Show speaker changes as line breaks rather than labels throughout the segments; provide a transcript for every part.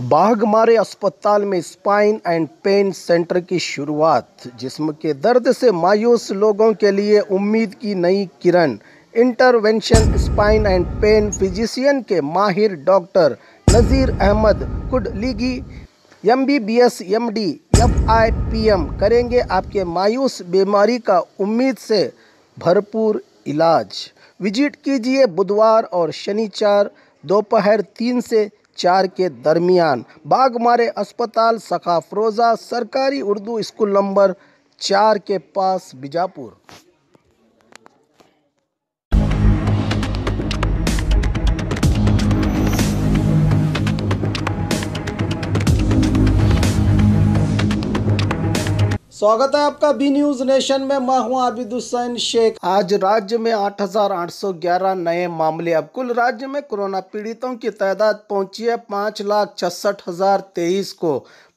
बाघमारे अस्पताल में spine and pen centre की शुरुआत जिस्म के दर्द से मायूस लोगों के लिए उम्मीद की नई किरण intervention spine and pain physician के माहिर doctor Nazeer Ahmed Kudligi M B B S M D F I P M करेंगे आपके मायूस बीमारी का उम्मीद से भरपूर इलाज विजिट कीजिए बुधवार और शनिचार दोपहर तीन से चार के दरमियान बागमारे अस्पताल सखा फरोज़ा सरकारी उर्दू स्कूल नंबर चार के पास बीजापुर स्वागत है आपका बी न्यूज नेशन में मैं हूं हुसैन शेख आज राज्य में 8,811 नए मामले अब कुल राज्य में कोरोना पीड़ितों की तादाद पहुंची है पाँच लाख छसठ हजार तेईस को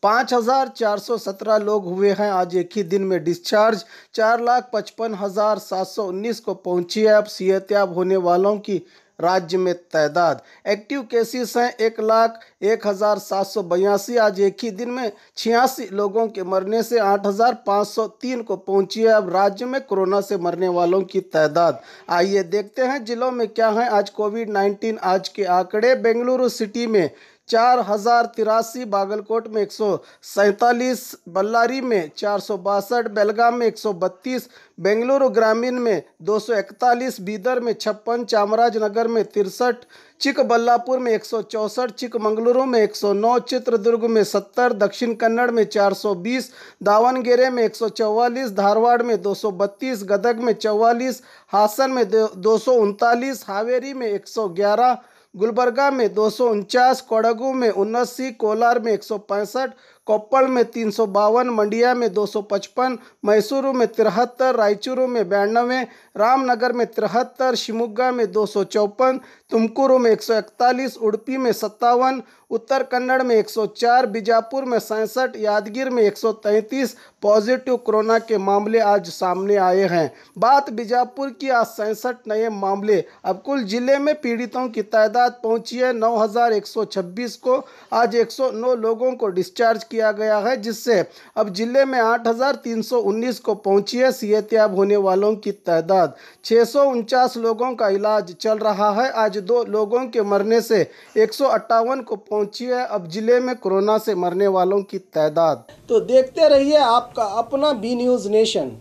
5,417 लोग हुए हैं आज एक ही दिन में डिस्चार्ज चार लाख पचपन हजार सात सौ उन्नीस को पहुंची है अब सेहतियाब होने वालों की राज्य में तादाद एक्टिव केसेस हैं एक लाख एक हज़ार सात सौ बयासी आज एक ही दिन में छियासी लोगों के मरने से आठ हज़ार पाँच सौ तीन को पहुंची है अब राज्य में कोरोना से मरने वालों की तादाद आइए देखते हैं जिलों में क्या है आज कोविड नाइन्टीन आज के आंकड़े बेंगलुरु सिटी में चार हजार तिरासी बागलकोट में एक सौ सैंतालीस बल्लारी में चार सौ बासठ बेलगाम में एक सौ बत्तीस बेंगलुरु ग्रामीण में दो सौ इकतालीस बीदर में छप्पन चामराजनगर में तिरसठ चिकबल्लापुर में एक सौ चौंसठ चिकमंगलुरु में एक सौ नौ चित्रदुर्ग में सत्तर दक्षिण कन्नड़ में चार सौ बीस दावनगेरे में एक सौ चौवालीस धारवाड़ में दो सौ बत्तीस गदग में चौवालीस हासन में दो सौ उनतालीस हावेरी में एक सौ ग्यारह गुलबर्गा में दो सौ उनचास कोड़गू में उन्नासी कोलार में एक सौ पैंसठ कोप्पड़ में तीन मंडिया में 255, मैसूरू में तिरहत्तर रायचूरू में बयानवे रामनगर में तिरहत्तर शिमोगा में दो तुमकुरु में 141, उड़पी में सत्तावन उत्तर कन्नड़ में 104, बीजापुर में सैंसठ यादगीर में 133 पॉजिटिव कोरोना के मामले आज सामने आए हैं बात बीजापुर की आज सैंसठ नए मामले अब कुल जिले में पीड़ितों की तादाद पहुंची है 9,126 को आज 109 लोगों को डिस्चार्ज किया किया गया है जिससे अब जिले में 8,319 को पहुंची है सीएत्याब होने वालों की तादाद छः लोगों का इलाज चल रहा है आज दो लोगों के मरने से एक को पहुंची है अब जिले में कोरोना से मरने वालों की तादाद तो देखते रहिए आपका अपना बी न्यूज़ नेशन